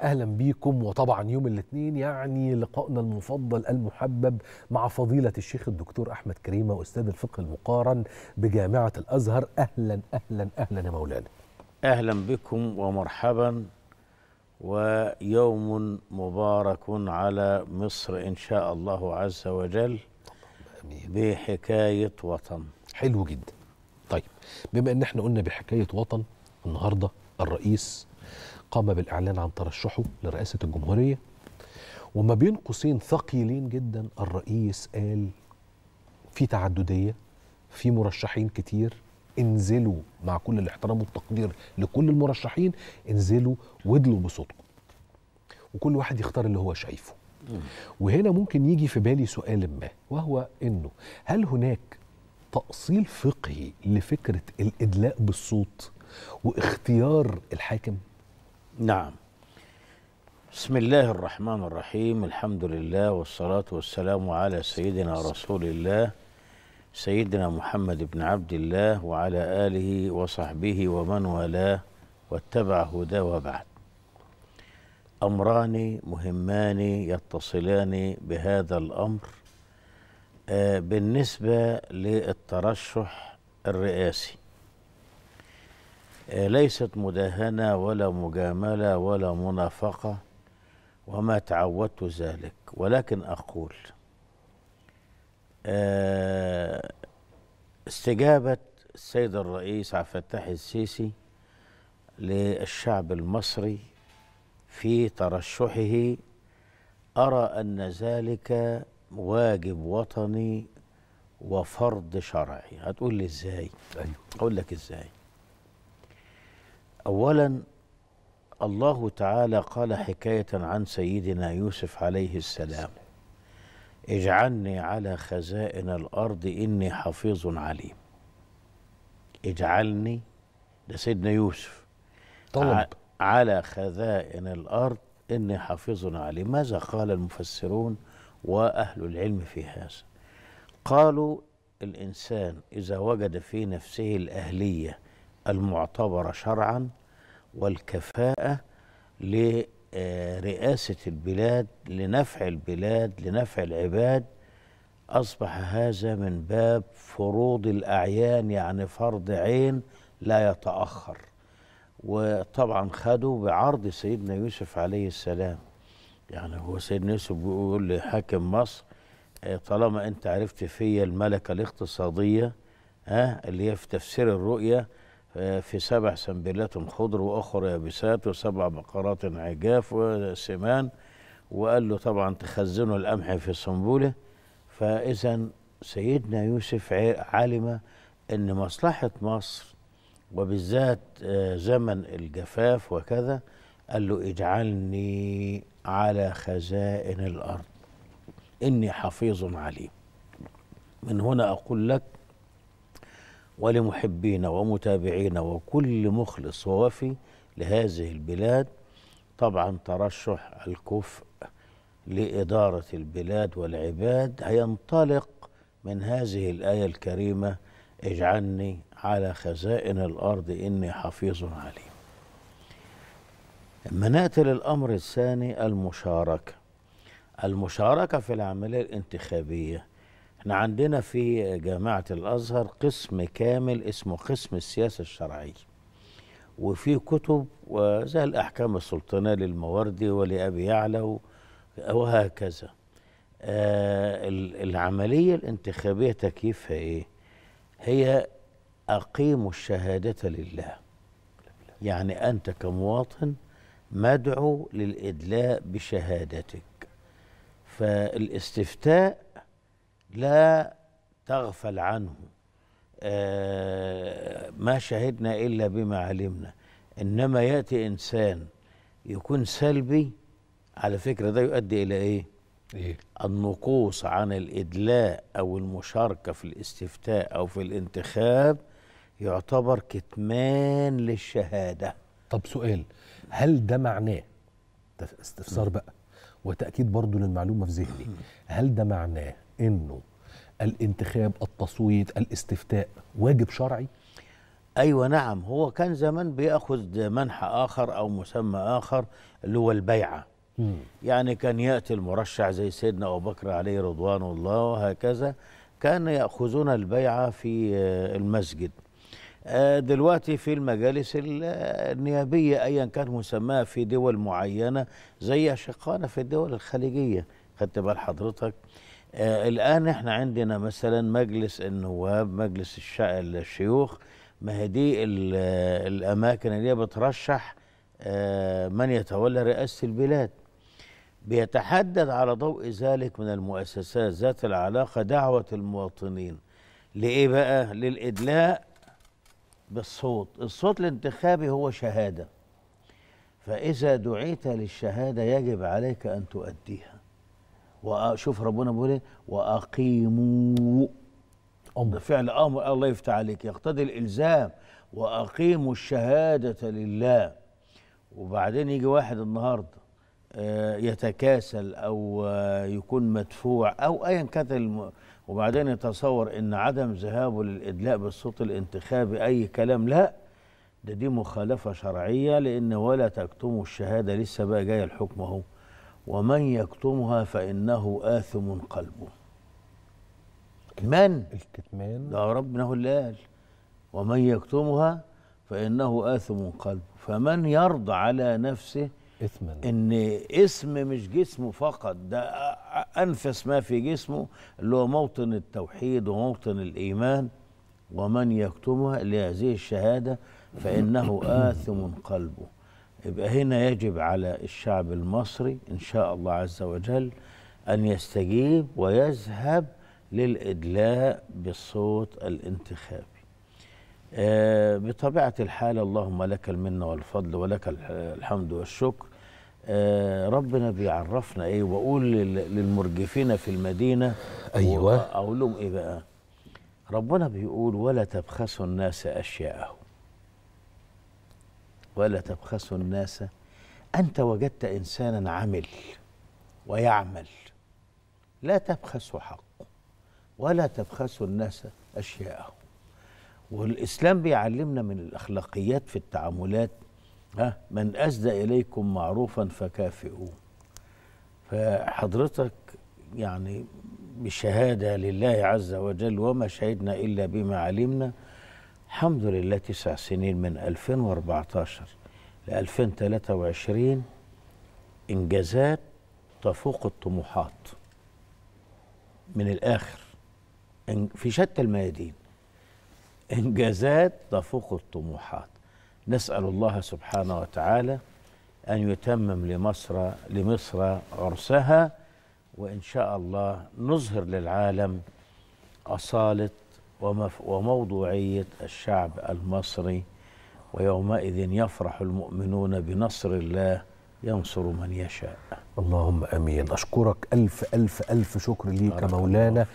اهلا بيكم وطبعا يوم الاثنين يعني لقائنا المفضل المحبب مع فضيله الشيخ الدكتور احمد كريمه استاذ الفقه المقارن بجامعه الازهر اهلا اهلا اهلا يا مولانا اهلا بكم ومرحبا ويوم مبارك على مصر ان شاء الله عز وجل بحكايه وطن حلو جدا طيب بما ان احنا قلنا بحكايه وطن النهارده الرئيس قام بالإعلان عن ترشحه لرئاسة الجمهورية وما بين قوسين ثقيلين جدا الرئيس قال في تعددية في مرشحين كتير انزلوا مع كل الاحترام والتقدير لكل المرشحين انزلوا وادلوا بصوتكم وكل واحد يختار اللي هو شايفه وهنا ممكن يجي في بالي سؤال ما وهو انه هل هناك تأصيل فقهي لفكرة الإدلاء بالصوت واختيار الحاكم؟ نعم بسم الله الرحمن الرحيم الحمد لله والصلاة والسلام على سيدنا رسول الله سيدنا محمد بن عبد الله وعلى آله وصحبه ومن والاه واتبع هداه وبعد أمران مهمان يتصلان بهذا الأمر آه، بالنسبة للترشح الرئاسي آه، ليست مداهنة ولا مجاملة ولا منافقة وما تعودت ذلك ولكن أقول آه، استجابة السيد الرئيس عبد الفتاح السيسي للشعب المصري في ترشحه أرى أن ذلك واجب وطني وفرض شرعي هتقول لي إزاي أيوه. أقول لك إزاي اولا الله تعالى قال حكايه عن سيدنا يوسف عليه السلام اجعلني على خزائن الارض اني حفيظ عليم اجعلني ده سيدنا يوسف طلب على خزائن الارض اني حفيظ عليم ماذا قال المفسرون واهل العلم في هذا قالوا الانسان اذا وجد في نفسه الاهليه المعتبرة شرعا والكفاءة لرئاسة البلاد لنفع البلاد لنفع العباد أصبح هذا من باب فروض الأعيان يعني فرض عين لا يتأخر وطبعا خدوا بعرض سيدنا يوسف عليه السلام يعني هو سيدنا يوسف بيقول لحاكم مصر آه، طالما انت عرفت فيا الملكة الاقتصادية ها آه، اللي هي في تفسير الرؤية في سبع سنبلات خضر وأخرى يابسات وسبع بقرات عجاف وسمان وقال له طبعا تخزنوا القمح في الصنبوله فإذا سيدنا يوسف علم أن مصلحة مصر وبالذات آه، زمن الجفاف وكذا قال له اجعلني على خزائن الأرض إني حفيظ عليم من هنا أقول لك ولمحبينا ومتابعينا وكل مخلص ووفي لهذه البلاد طبعا ترشح الكفء لإدارة البلاد والعباد هينطلق من هذه الآية الكريمة اجعلني على خزائن الأرض إني حفيظ عليم لما نأتي للأمر الثاني المشاركة المشاركة في العملية الانتخابية احنا عندنا في جامعة الأزهر قسم كامل اسمه قسم السياسة الشرعية وفي كتب زي الأحكام السلطانية للمواردي ولأبي يعلى وهكذا آه، العملية الانتخابية تكييفها إيه؟ هي أقيموا الشهادة لله يعني أنت كمواطن مدعو للإدلاء بشهادتك فالاستفتاء لا تغفل عنه آه، ما شهدنا إلا بما علمنا إنما يأتي إنسان يكون سلبي على فكرة ده يؤدي إلى إيه؟ إيه؟ النقوص عن الإدلاء أو المشاركة في الاستفتاء أو في الانتخاب يعتبر كتمان للشهادة طب سؤال هل ده معناه استفسار بقى وتأكيد برضو للمعلومة في ذهني هل ده معناه انه الانتخاب التصويت الاستفتاء واجب شرعي ايوه نعم هو كان زمان بياخذ منح اخر او مسمى اخر اللي هو البيعه مم. يعني كان ياتي المرشح زي سيدنا ابو بكر عليه رضوان الله وهكذا كان ياخذون البيعه في آه، المسجد آه، دلوقتي في المجالس النيابيه ايا كان مسماها في دول معينه زي شقانا في الدول الخليجيه خدت بال حضرتك آه الآن احنا عندنا مثلا مجلس النواب مجلس الشيوخ ما هي دي الأماكن اللي بترشح آه من يتولى رئاسة البلاد بيتحدد على ضوء ذلك من المؤسسات ذات العلاقة دعوة المواطنين لإيه بقى؟ للإدلاء بالصوت الصوت الانتخابي هو شهادة فإذا دعيت للشهادة يجب عليك أن تؤديها وشوف ربنا بيقول ايه واقيموا امر فعل امر الله يفتح عليك يقتضي الالزام واقيموا الشهاده لله وبعدين يجي واحد النهارده آه، يتكاسل او آه، يكون مدفوع او ايا كانت الم... وبعدين يتصور ان عدم ذهابه للادلاء بالصوت الانتخابي اي كلام لا ده دي مخالفه شرعيه لان ولا تكتموا الشهاده لسه بقى جاي الحكم اهو ومن يكتمها فإنه آثم قلبه من الكتمان ده ربنا هو اللي قال ومن يكتمها فإنه آثم قلبه فمن يرضى على نفسه إثما إن اسم مش جسمه فقط ده أنفس ما في جسمه اللي هو موطن التوحيد وموطن الإيمان ومن يكتمها لهذه الشهادة فإنه آثم قلبه يبقى هنا يجب على الشعب المصري إن شاء الله عز وجل أن يستجيب ويذهب للإدلاء بالصوت الانتخابي آه بطبيعة الحال اللهم لك المنة والفضل ولك الحمد والشكر آه ربنا بيعرفنا ايه واقول للمرجفين في المدينه ايوه اقول لهم ايه بقى ربنا بيقول ولا تبخسوا الناس اشياءهم ولا تبخسوا الناس أنت وجدت إنسانا عمل ويعمل لا تبخسوا حقه ولا تبخسوا الناس أشياءهم والإسلام بيعلمنا من الأخلاقيات في التعاملات ها من أسدى إليكم معروفا فكافئوه فحضرتك يعني بشهادة لله عز وجل وما شهدنا إلا بما علمنا الحمد لله تسع سنين من 2014 ل 2023 إنجازات تفوق الطموحات من الآخر في شتى الميادين إنجازات تفوق الطموحات نسأل الله سبحانه وتعالى أن يتمم لمصر لمصر عرسها وإن شاء الله نظهر للعالم أصالة وموضوعية الشعب المصري ويومئذ يفرح المؤمنون بنصر الله ينصر من يشاء اللهم امين اشكرك الف الف الف شكر ليك مولانا